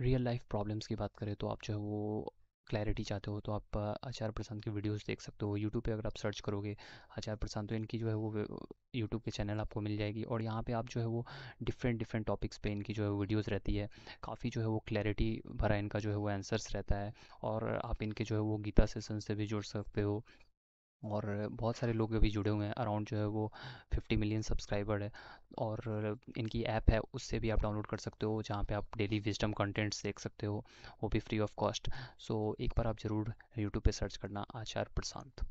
real life problems की बात करें तो आप जो है वो क्लैरिटी चाहते हो तो आप आचार्य प्रसाद की वीडियोस देख सकते हो यूट्यूब पे अगर आप सर्च करोगे आचार्य प्रसाद तो इनकी जो है वो यूट्यूब के चैनल आपको मिल जाएगी और यहाँ पे आप जो है वो डिफरेंट डिफरेंट टॉपिक्स पे इनकी जो है वीडियोस रहती है काफ़ी जो है वो क्लैरिटी भरा इनका जो है वो आंसर्स रहता है और आप इनके जो है वो गीता सेसन से भी जुड़ सकते हो और बहुत सारे लोग अभी जुड़े हुए हैं अराउंड जो है वो 50 मिलियन सब्सक्राइबर है और इनकी ऐप है उससे भी आप डाउनलोड कर सकते हो जहाँ पे आप डेली विजडम कंटेंट्स देख सकते हो वो भी फ्री ऑफ कॉस्ट सो एक बार आप ज़रूर यूट्यूब पे सर्च करना आचार प्रशांत